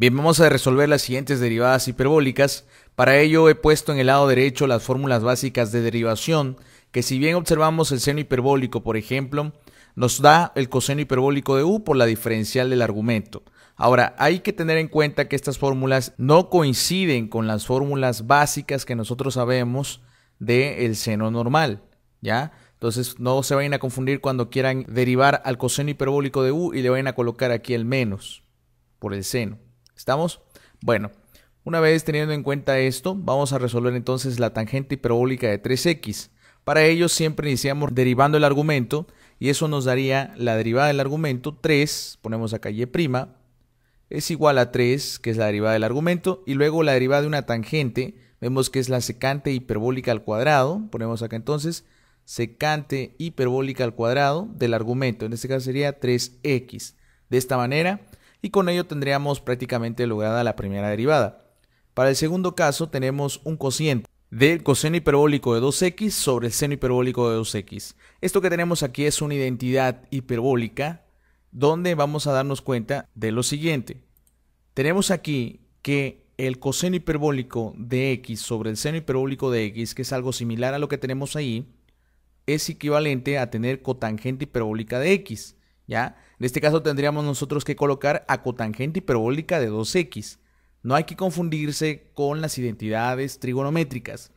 Bien, vamos a resolver las siguientes derivadas hiperbólicas. Para ello he puesto en el lado derecho las fórmulas básicas de derivación, que si bien observamos el seno hiperbólico, por ejemplo, nos da el coseno hiperbólico de u por la diferencial del argumento. Ahora, hay que tener en cuenta que estas fórmulas no coinciden con las fórmulas básicas que nosotros sabemos del seno normal, ¿ya? Entonces no se vayan a confundir cuando quieran derivar al coseno hiperbólico de u y le vayan a colocar aquí el menos por el seno. ¿Estamos? Bueno, una vez teniendo en cuenta esto, vamos a resolver entonces la tangente hiperbólica de 3x. Para ello siempre iniciamos derivando el argumento y eso nos daría la derivada del argumento 3, ponemos acá y' es igual a 3, que es la derivada del argumento, y luego la derivada de una tangente, vemos que es la secante hiperbólica al cuadrado, ponemos acá entonces secante hiperbólica al cuadrado del argumento, en este caso sería 3x. De esta manera y con ello tendríamos prácticamente lograda la primera derivada. Para el segundo caso tenemos un cociente del coseno hiperbólico de 2x sobre el seno hiperbólico de 2x. Esto que tenemos aquí es una identidad hiperbólica donde vamos a darnos cuenta de lo siguiente. Tenemos aquí que el coseno hiperbólico de x sobre el seno hiperbólico de x, que es algo similar a lo que tenemos ahí, es equivalente a tener cotangente hiperbólica de x. ¿ya? En este caso tendríamos nosotros que colocar a cotangente hiperbólica de 2x. No hay que confundirse con las identidades trigonométricas,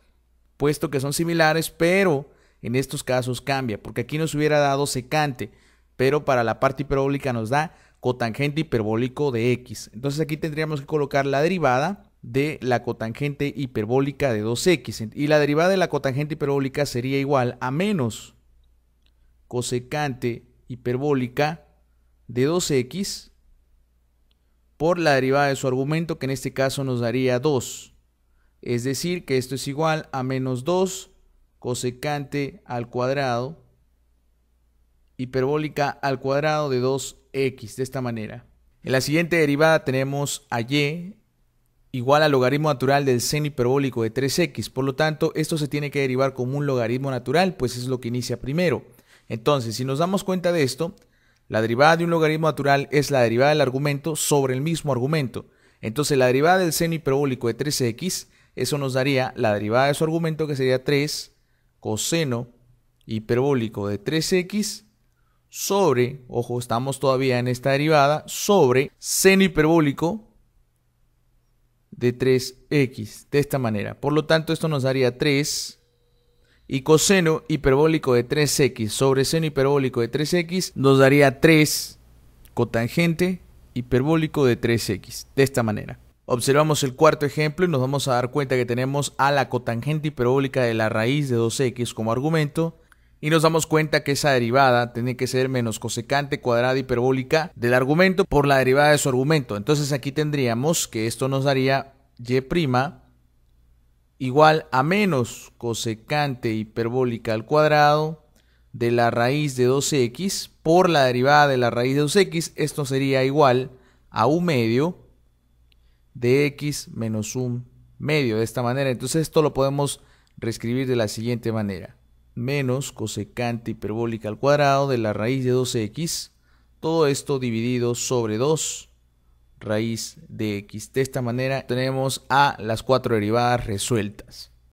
puesto que son similares, pero en estos casos cambia, porque aquí nos hubiera dado secante, pero para la parte hiperbólica nos da cotangente hiperbólico de x. Entonces aquí tendríamos que colocar la derivada de la cotangente hiperbólica de 2x. Y la derivada de la cotangente hiperbólica sería igual a menos cosecante hiperbólica de 2 x por la derivada de su argumento, que en este caso nos daría 2. Es decir, que esto es igual a menos 2 cosecante al cuadrado hiperbólica al cuadrado de 2x, de esta manera. En la siguiente derivada tenemos a y igual al logaritmo natural del seno hiperbólico de 3x. Por lo tanto, esto se tiene que derivar como un logaritmo natural, pues es lo que inicia primero. Entonces, si nos damos cuenta de esto, la derivada de un logaritmo natural es la derivada del argumento sobre el mismo argumento. Entonces, la derivada del seno hiperbólico de 3x, eso nos daría la derivada de su argumento que sería 3 coseno hiperbólico de 3x sobre, ojo, estamos todavía en esta derivada, sobre seno hiperbólico de 3x, de esta manera. Por lo tanto, esto nos daría 3 y coseno hiperbólico de 3x sobre seno hiperbólico de 3x nos daría 3 cotangente hiperbólico de 3x, de esta manera. Observamos el cuarto ejemplo y nos vamos a dar cuenta que tenemos a la cotangente hiperbólica de la raíz de 2x como argumento y nos damos cuenta que esa derivada tiene que ser menos cosecante cuadrada hiperbólica del argumento por la derivada de su argumento. Entonces aquí tendríamos que esto nos daría y' igual a menos cosecante hiperbólica al cuadrado de la raíz de 2x por la derivada de la raíz de 2x, esto sería igual a un medio de x menos un medio de esta manera. Entonces esto lo podemos reescribir de la siguiente manera. Menos cosecante hiperbólica al cuadrado de la raíz de 2x, todo esto dividido sobre 2 raíz de x. De esta manera tenemos a las cuatro derivadas resueltas.